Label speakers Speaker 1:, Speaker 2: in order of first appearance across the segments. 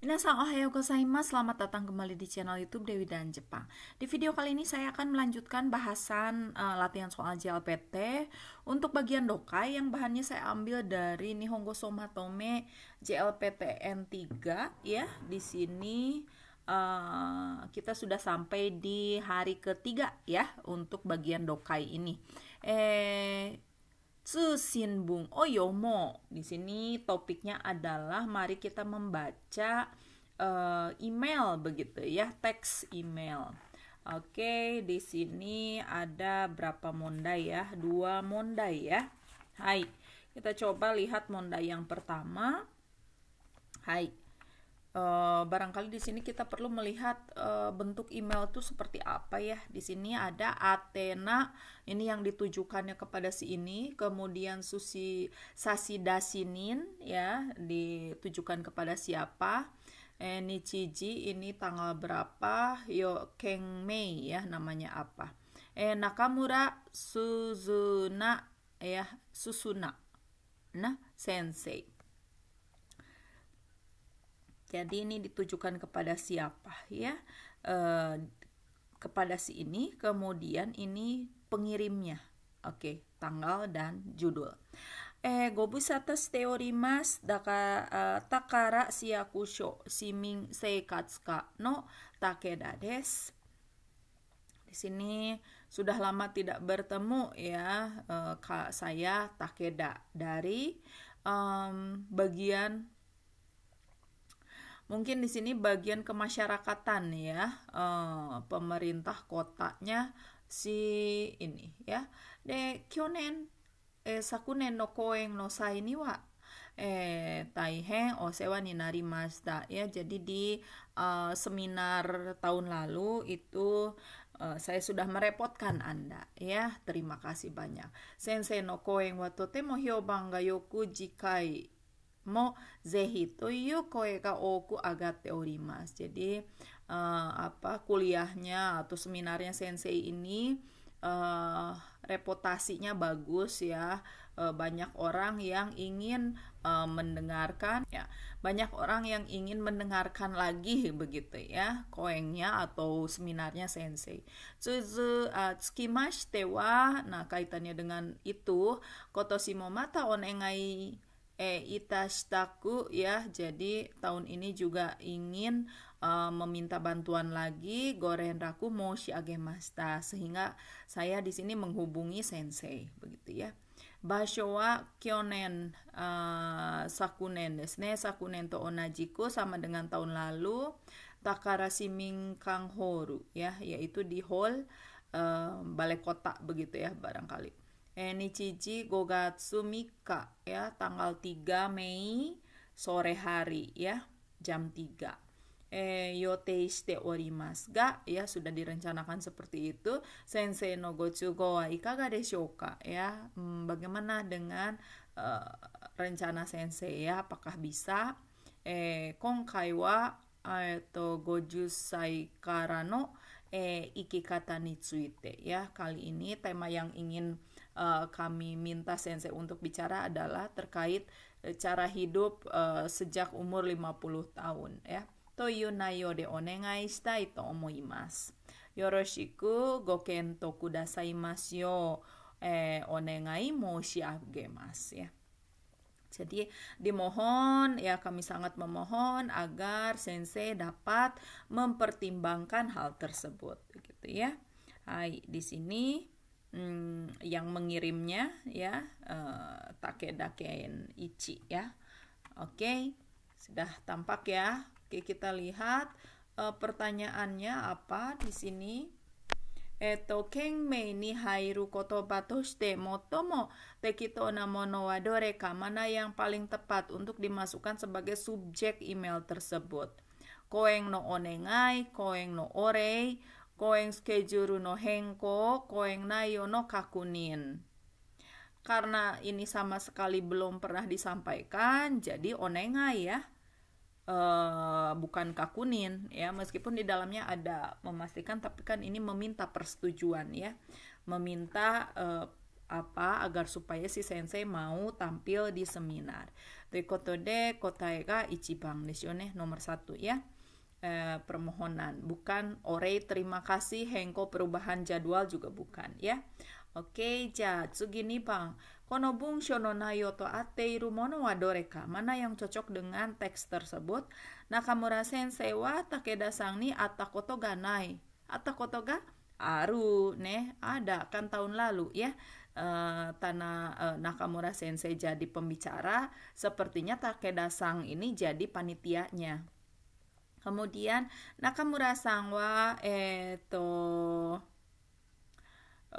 Speaker 1: Minasang ohayo gozaimasu, selamat datang kembali di channel YouTube Dewi dan Jepang. Di video kali ini saya akan melanjutkan bahasan uh, latihan soal JLPT untuk bagian dokai yang bahannya saya ambil dari Nihongo Somatome JLPT N 3 ya. Di sini uh, kita sudah sampai di hari ketiga ya untuk bagian dokai ini. Eh Bung Oyomo. Oh, iya, di sini topiknya adalah mari kita membaca uh, email begitu ya, teks email. Oke, di sini ada berapa monda ya? Dua monda ya. Hai, kita coba lihat monda yang pertama. Hai, Eh, barangkali di sini kita perlu melihat uh, bentuk email itu seperti apa ya. Di sini ada Athena ini yang ditujukannya kepada si ini, kemudian Susi Sasidasinin ya ditujukan kepada siapa. Eh, Nichiji ini tanggal berapa? Yo Keng Mei ya namanya apa? Eh, Nakamura Suzuna ya Susuna. Nah, sensei. Jadi ini ditujukan kepada siapa ya? E, kepada si ini, kemudian ini pengirimnya. Oke, tanggal dan judul. Eh, atas teori teori daka uh, takara si aku si ming seikatsuka no takeda des. Di sini sudah lama tidak bertemu ya uh, eh, kak saya Takeda dari um, bagian Mungkin di sini bagian kemasyarakatan ya, uh, pemerintah kotanya si ini ya. De kyonen eh, sakunen no koen no sai ni wa eh taihen osewa ninari masda ya jadi di uh, seminar tahun lalu itu uh, saya sudah merepotkan Anda ya terima kasih banyak sensei no koen wa totemo hyouban ga yoku jikai zehi jadi uh, apa kuliahnya atau seminarnya sensei ini uh, reputasinya bagus ya. Uh, banyak orang yang ingin uh, mendengarkan ya. Banyak orang yang ingin mendengarkan lagi begitu ya koengnya atau seminarnya sensei. Suzu tsukimashite wa nah kaitannya dengan itu kotoshimo mata onengai e taku ya. Jadi tahun ini juga ingin uh, meminta bantuan lagi goren raku mo agemasta sehingga saya di sini menghubungi sensei begitu ya. Basho wa kyonen uh, sakunen desu ne. Sakunen to onajiku sama dengan tahun lalu. Takarashiming Kang Horu ya, yaitu di hall uh, balai kota begitu ya barangkali. Enichiji Gogatsu Mika ya tanggal 3 Mei sore hari ya jam 3 eh, yotei shite orimasu ga ya sudah direncanakan seperti itu sensei no go wa ikaga desho ka ya hmm, bagaimana dengan uh, rencana sensei ya apakah bisa eh konkai wa eto gojusai karano eh ikikata nitsuite ya kali ini tema yang ingin uh, kami minta sensei untuk bicara adalah terkait eh, cara hidup uh, sejak umur 50 tahun ya. To nayo de onegai shitai to omoimasu. Yoroshiku go kento kudasai masu yo eh, onegai moshiagemasu ya. Jadi dimohon ya kami sangat memohon agar sensei dapat mempertimbangkan hal tersebut gitu ya. Hai, di sini Hmm, yang mengirimnya ya uh, eh, Takeda Ichi ya. Oke, okay, sudah tampak ya. Oke, okay, kita lihat uh, pertanyaannya apa di sini. Eto kenmei ni hairu kotoba toshite motomo tekito na mono wa doreka mana yang paling tepat untuk dimasukkan sebagai subjek email tersebut. Koeng no onengai, koeng no orei, Koeng schedule no hengko, koeng nayo no kakunin. Karena ini sama sekali belum pernah disampaikan, jadi onenga ya. E, bukan kakunin ya, meskipun di dalamnya ada memastikan tapi kan ini meminta persetujuan ya. Meminta e, apa agar supaya si sensei mau tampil di seminar. Rekotode de kotae ga ichibang desu ne nomor satu ya eh, permohonan, bukan ore terima kasih hengko perubahan jadwal juga bukan ya. Oke, ja, tsugini bang. Kono bung shono nayo to ate iru mono wa doreka. Mana yang cocok dengan teks tersebut? Nakamura sensei wa Takeda sang ni atakoto ga nai. Atakoto ga aru, ne, ada kan tahun lalu ya. Uh, eh, Tanah eh, uh, Nakamura sensei jadi pembicara, sepertinya Takeda sang ini jadi panitianya. Kemudian Nakamura sangwa, wa eto uh,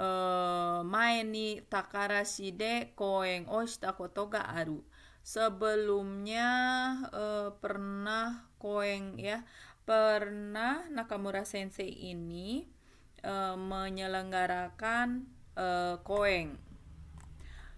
Speaker 1: eh, mae ni Takarashi de koen o shita koto ga aru. Sebelumnya eh, pernah koen ya, pernah Nakamura sensei ini eh, menyelenggarakan uh, koeng.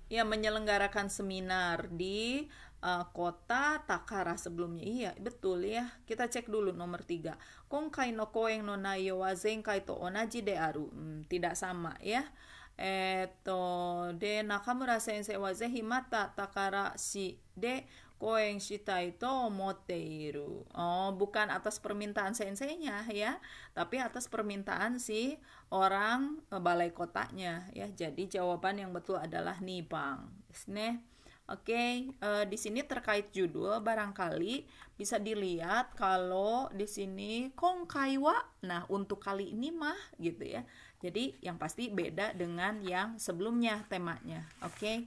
Speaker 1: Ya menyelenggarakan seminar di uh, kota Takara sebelumnya. Iya, betul ya. Kita cek dulu nomor tiga. Kongkai no koeng no nayo wa zenkai to onaji de aru. Hmm, tidak sama ya. Eto de Nakamura sensei wa zehi mata Takara si de koeng shitai to omote iru. Oh, bukan atas permintaan senseinya ya, tapi atas permintaan si orang eh, balai kotanya ya. Jadi jawaban yang betul adalah nipang, Isne. Oke, okay, uh, eh, di sini terkait judul barangkali bisa dilihat kalau di sini kongkaiwa. Nah, untuk kali ini mah gitu ya. Jadi yang pasti beda dengan yang sebelumnya temanya. Oke. Okay?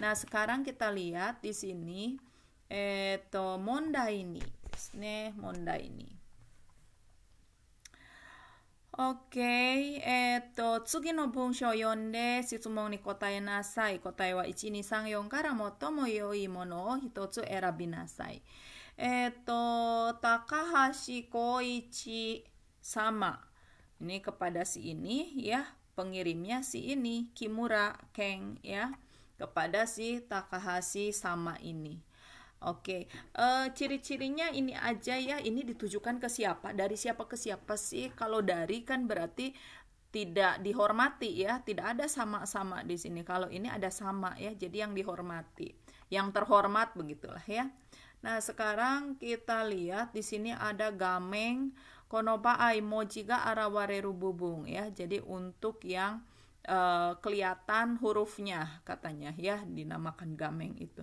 Speaker 1: Nah, sekarang kita lihat di sini eh to monda ini. Ini monda ini. Oke, eto tsugi no bunsho yonde sitsumon ni kotae nasai. Kotae wa ichi ni sang yon kara mo tomo yoi mono hito hitotsu erabi nasai. Eto takahashi koichi sama. Ini kepada si ini ya, pengirimnya si ini, Kimura Keng ya. Kepada si takahashi sama ini. Oke, okay. uh, eh, ciri-cirinya ini aja ya. Ini ditujukan ke siapa? Dari siapa ke siapa sih? Kalau dari kan berarti tidak dihormati ya. Tidak ada sama-sama di sini. Kalau ini ada sama ya. Jadi yang dihormati, yang terhormat begitulah ya. Nah sekarang kita lihat di sini ada gameng konopa mojiga arawareru bubung ya. Jadi untuk yang uh, kelihatan hurufnya katanya ya dinamakan gameng itu.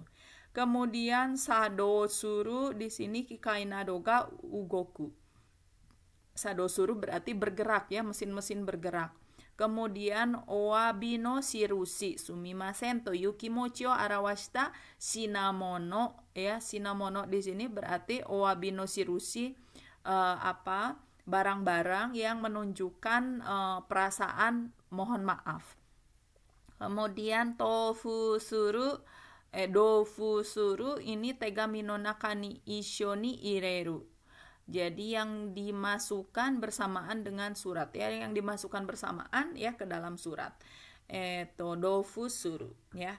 Speaker 1: Kemudian sado suru di sini kikainadoga ugoku. Sado suru berarti bergerak ya, mesin-mesin bergerak. Kemudian oabino sirusi sumimasen to yukimochio arawashita sinamono ya sinamono di sini berarti oabino sirusi uh, eh, apa barang-barang yang menunjukkan uh, perasaan mohon maaf. Kemudian tofu suru eh, dofu suru ini tega minonakani ishoni ireru jadi yang dimasukkan bersamaan dengan surat ya yang dimasukkan bersamaan ya ke dalam surat eto eh, dofu suru ya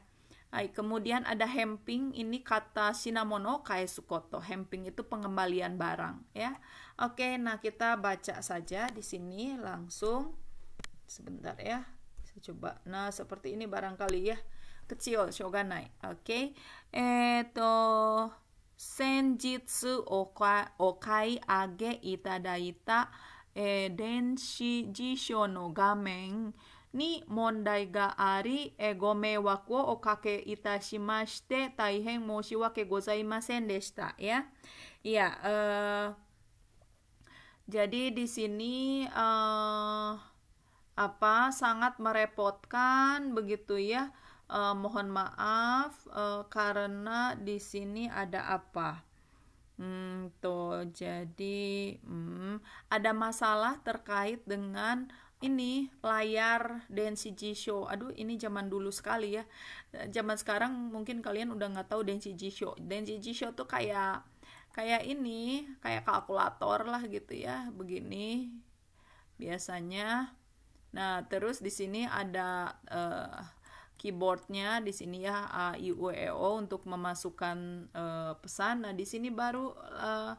Speaker 1: Hai, kemudian ada hemping ini kata shinamono sukoto. hemping itu pengembalian barang ya oke nah kita baca saja di sini langsung sebentar ya saya coba nah seperti ini barangkali ya kecil, shoganai. Oke. Okay? Eto senjitsu okai, age itadaita eh, denshi jisho no gamen ni mondai ga ari e gome waku o kake itashimashite taihen moshiwake gozaimasen deshita ya. Ya, uh, jadi di sini uh, apa sangat merepotkan begitu ya uh, mohon maaf uh, karena di sini ada apa hmm, tuh jadi hmm, ada masalah terkait dengan ini layar DNCG show. Aduh, ini zaman dulu sekali ya. Eh, zaman sekarang mungkin kalian udah nggak tahu DNCG show. DNCG show tuh kayak kayak ini, kayak kalkulator lah gitu ya, begini biasanya. Nah, terus di sini ada uh, keyboardnya di sini ya A I U E O untuk memasukkan uh, pesan. Nah di sini baru uh,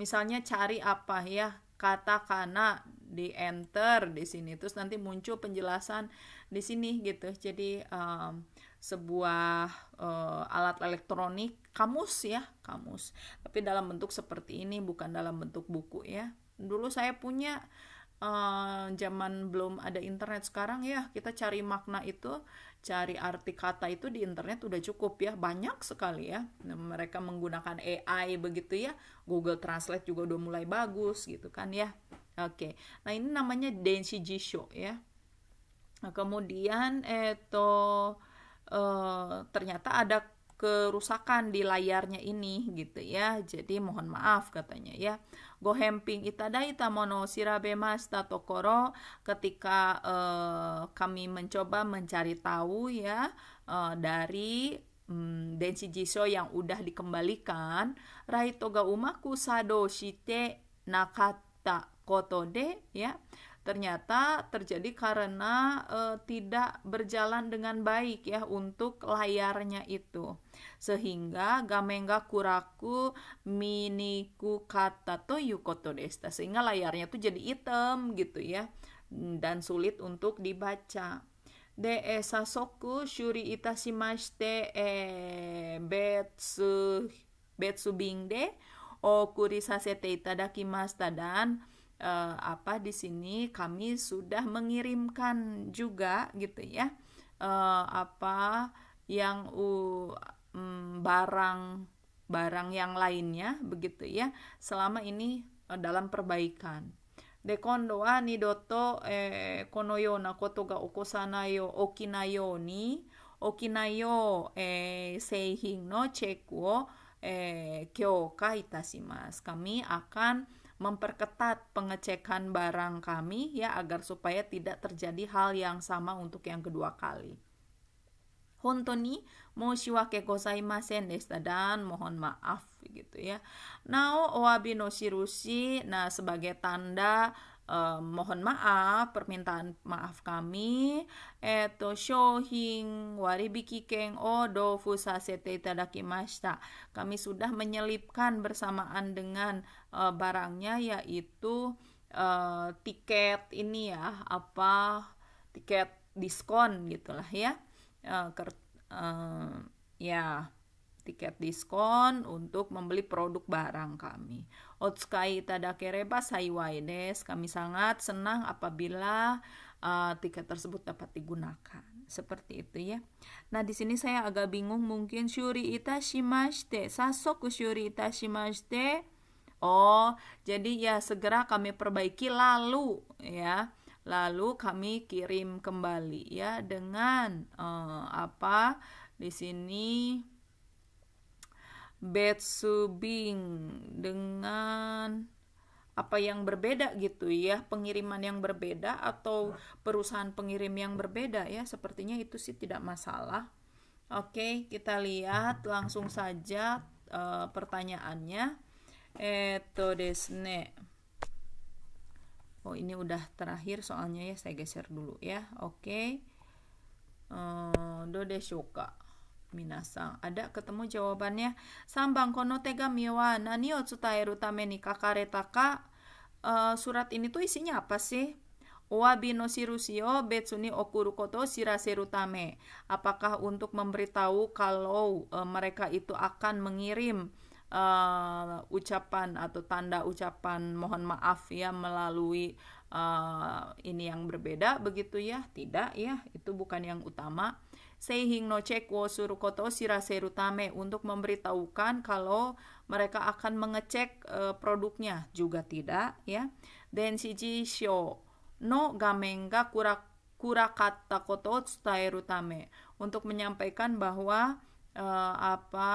Speaker 1: misalnya cari apa ya kata kana di enter di sini terus nanti muncul penjelasan di sini gitu. Jadi um, sebuah uh, alat elektronik kamus ya kamus. Tapi dalam bentuk seperti ini bukan dalam bentuk buku ya. Dulu saya punya uh, zaman belum ada internet sekarang ya kita cari makna itu cari arti kata itu di internet udah cukup ya banyak sekali ya nah, mereka menggunakan AI begitu ya Google Translate juga udah mulai bagus gitu kan ya oke okay. nah ini namanya Denshi Jisho ya nah, kemudian itu eh, eh, ternyata ada kerusakan di layarnya ini gitu ya. Jadi mohon maaf katanya ya. Gohemping itadai tamono sirabe mas tokoro ketika uh, kami mencoba mencari tahu ya uh, dari um, mm, Densi Jiso yang udah dikembalikan, Raito ga umaku sado shite nakata koto de ya ternyata terjadi karena uh, tidak berjalan dengan baik ya untuk layarnya itu sehingga gamenga kuraku miniku kata to yukoto desta sehingga layarnya tuh jadi hitam gitu ya dan sulit untuk dibaca de esasoku sasoku shuri itashimashite e betsu betsu bingde okuri sasete itadakimashita dan uh, apa di sini kami sudah mengirimkan juga gitu ya uh, apa yang uh, barang mm, barang barang yang lainnya begitu ya selama ini eh, dalam perbaikan. De kondo wa nidoto eh, kono na koto ga okosanai yo yo ni yo eh, seihin no check wo eh, kyoka itasimas Kami akan memperketat pengecekan barang kami ya agar supaya tidak terjadi hal yang sama untuk yang kedua kali dan mohon maaf gitu ya. Now wabi no shirushi. Nah sebagai tanda eh, mohon maaf, permintaan maaf kami. Eto showing waribiki keng o dofu sasete itadakimashita. Kami sudah menyelipkan bersamaan dengan eh, barangnya yaitu eh, tiket ini ya apa tiket diskon gitulah ya uh, uh, ya tiket diskon untuk membeli produk barang kami. Otskai tadakereba saiwai des. Kami sangat senang apabila uh, tiket tersebut dapat digunakan. Seperti itu ya. Nah, di sini saya agak bingung mungkin syuri ita shimashite. Sasoku syuri ita shimashite. Oh, jadi ya segera kami perbaiki lalu ya lalu kami kirim kembali ya dengan uh, apa di sini Betsubing dengan apa yang berbeda gitu ya pengiriman yang berbeda atau perusahaan pengirim yang berbeda ya sepertinya itu sih tidak masalah oke kita lihat langsung saja uh, pertanyaannya eto desne oh ini udah terakhir soalnya ya saya geser dulu ya oke okay. Eh, do deshoka minasan ada ketemu jawabannya sambang kono tega miwa nani o tsutaeru tame ni kakareta ka eh, surat ini tuh isinya apa sih Wabi bino shirusio betsuni okuru koto siraseru tame. Apakah untuk memberitahu kalau eh, mereka itu akan mengirim uh, ucapan atau tanda ucapan mohon maaf ya melalui uh, ini yang berbeda begitu ya tidak ya itu bukan yang utama Seihing no cek wo surukoto shiraserutame untuk memberitahukan kalau mereka akan mengecek uh, produknya juga tidak ya dan shiji shio no gamenga kura kura kata koto tsutai untuk menyampaikan bahwa uh, apa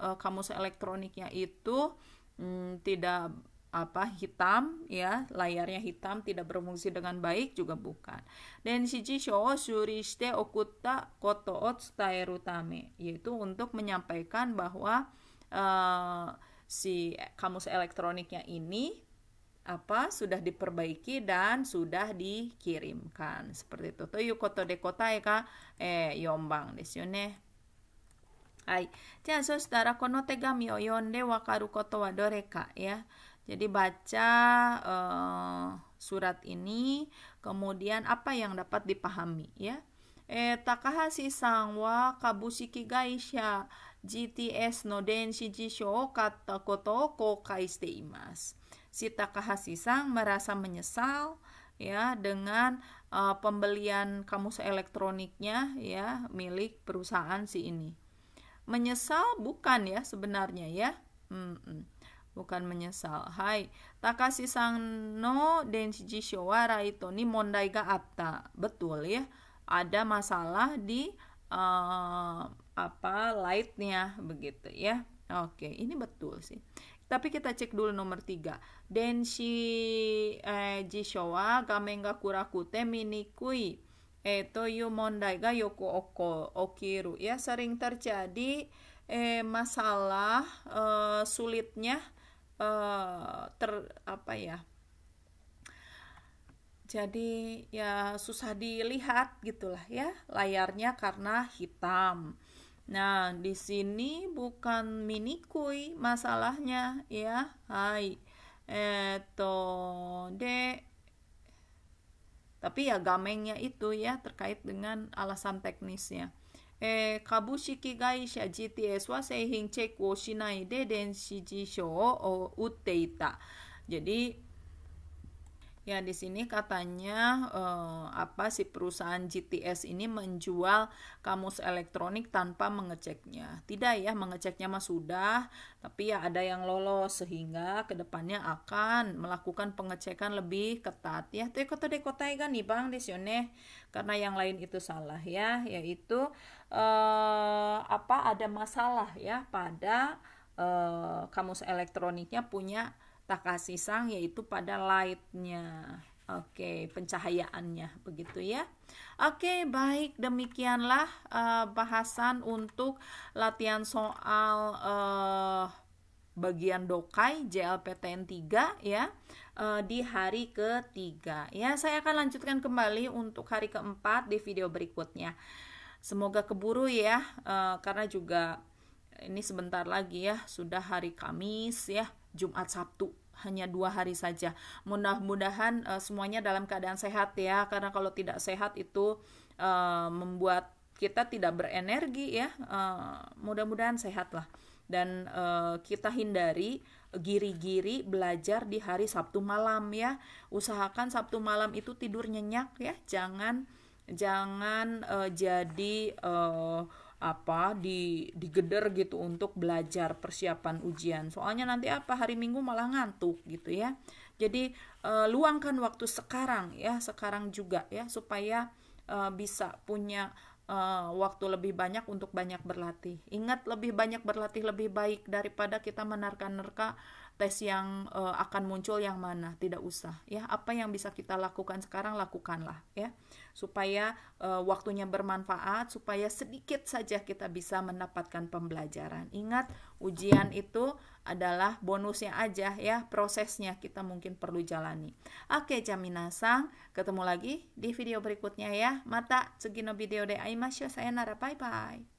Speaker 1: uh, kamus elektroniknya itu um, tidak apa hitam ya layarnya hitam tidak berfungsi dengan baik juga bukan dan shiji shou shurishite okuta koto tame yaitu untuk menyampaikan bahwa uh, si kamus elektroniknya ini apa sudah diperbaiki dan sudah dikirimkan seperti itu. Toyu koto de kotai ka eh, yombang desu Ya, saudara oh, wakaru ya. Jadi baca uh, surat ini, kemudian apa yang dapat dipahami ya. Eh, takahasi sangwa kabusiki gaisha GTS no denshi jisho kata koto kokai kaiste imas. Si takahasi sang merasa menyesal ya dengan uh, pembelian kamus elektroniknya ya milik perusahaan si ini menyesal bukan ya sebenarnya ya hmm, hmm. bukan menyesal hai takashi sang no denshiji showara itu ni mondai ga atta betul ya ada masalah di uh, apa lightnya begitu ya oke ini betul sih tapi kita cek dulu nomor tiga denshi eh, jishowa gamenga kurakute minikui mondai ga yoku oko okiru eh, ya sering terjadi eh, masalah eh, sulitnya eh, ter apa ya jadi ya susah dilihat gitulah ya layarnya karena hitam. Nah, di sini bukan mini kui masalahnya ya. Hai. Eto de tapi ya gamengnya itu ya terkait dengan alasan teknisnya. Eh, kabushiki gaisha GTS wa seihin cek wo shinai de denshi jisho o utteita. Jadi Ya, di sini katanya eh, apa si perusahaan GTS ini menjual kamus elektronik tanpa mengeceknya. Tidak ya, mengeceknya mah sudah, tapi ya ada yang lolos sehingga kedepannya akan melakukan pengecekan lebih ketat ya. Itu kota kota kan nih Bang di sini karena yang lain itu salah ya, yaitu eh, apa ada masalah ya pada eh, kamus elektroniknya punya Tak kasih sang yaitu pada lightnya Oke, okay, pencahayaannya begitu ya. Oke, okay, baik demikianlah uh, bahasan untuk latihan soal uh, bagian dokai JLPTN 3 ya eh, di hari ketiga. Ya, saya akan lanjutkan kembali untuk hari keempat di video berikutnya. Semoga keburu ya, karena juga ini sebentar lagi ya sudah hari Kamis ya. Jumat Sabtu hanya dua hari saja. Mudah-mudahan uh, semuanya dalam keadaan sehat ya, karena kalau tidak sehat itu uh, membuat kita tidak berenergi ya. Uh, mudah-mudahan sehat lah. Dan uh, kita hindari giri-giri belajar di hari Sabtu malam ya. Usahakan Sabtu malam itu tidur nyenyak ya, jangan jangan uh, jadi uh, apa di digeder gitu untuk belajar persiapan ujian. Soalnya nanti apa hari Minggu malah ngantuk gitu ya. Jadi e, luangkan waktu sekarang ya, sekarang juga ya supaya e, bisa punya e, waktu lebih banyak untuk banyak berlatih. Ingat lebih banyak berlatih lebih baik daripada kita menerka-nerka tes yang uh, akan muncul yang mana, tidak usah ya. Apa yang bisa kita lakukan sekarang lakukanlah ya. Supaya uh, waktunya bermanfaat, supaya sedikit saja kita bisa mendapatkan pembelajaran. Ingat, ujian itu adalah bonusnya aja ya, prosesnya kita mungkin perlu jalani. Oke, Jaminasang, ketemu lagi di video berikutnya ya. Mata segino video de saya nara Bye bye.